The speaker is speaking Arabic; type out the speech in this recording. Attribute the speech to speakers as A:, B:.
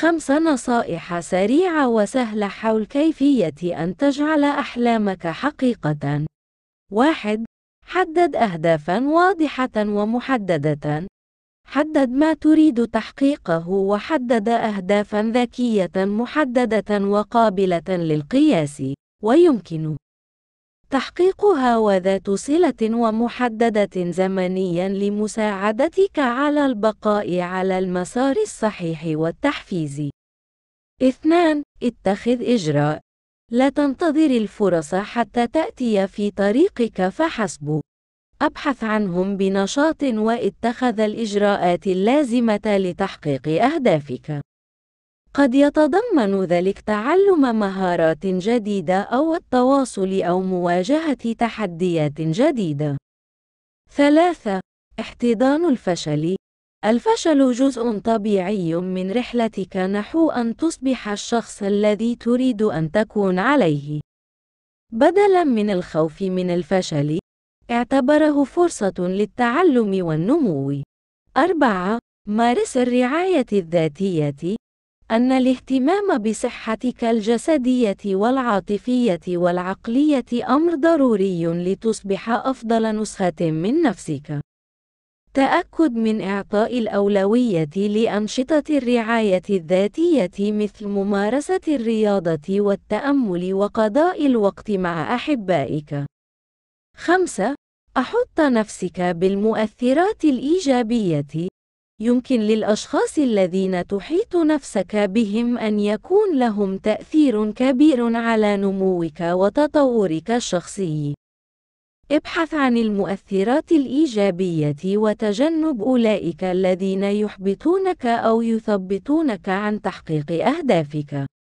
A: خمس نصائح سريعة وسهلة حول كيفية أن تجعل أحلامك حقيقة. واحد حدد أهدافًا واضحة ومحددة. حدد ما تريد تحقيقه وحدد أهدافًا ذكية محددة وقابلة للقياس، ويمكن تحقيقها وذات صلة ومحددة زمنيا لمساعدتك على البقاء على المسار الصحيح والتحفيز. 2. اتخذ إجراء. لا تنتظر الفرص حتى تأتي في طريقك فحسب. ابحث عنهم بنشاط واتخذ الإجراءات اللازمة لتحقيق أهدافك. قد يتضمن ذلك تعلم مهارات جديدة أو التواصل أو مواجهة تحديات جديدة. 3. احتضان الفشل الفشل جزء طبيعي من رحلتك نحو أن تصبح الشخص الذي تريد أن تكون عليه. بدلاً من الخوف من الفشل، اعتبره فرصة للتعلم والنمو. 4. مارس الرعاية الذاتية أن الاهتمام بصحتك الجسدية والعاطفية والعقلية أمر ضروري لتصبح أفضل نسخة من نفسك. تأكد من إعطاء الأولوية لأنشطة الرعاية الذاتية مثل ممارسة الرياضة والتأمل وقضاء الوقت مع أحبائك. 5. أحط نفسك بالمؤثرات الإيجابية يمكن للأشخاص الذين تحيط نفسك بهم أن يكون لهم تأثير كبير على نموك وتطورك الشخصي. ابحث عن المؤثرات الإيجابية وتجنب أولئك الذين يحبطونك أو يثبطونك عن تحقيق أهدافك.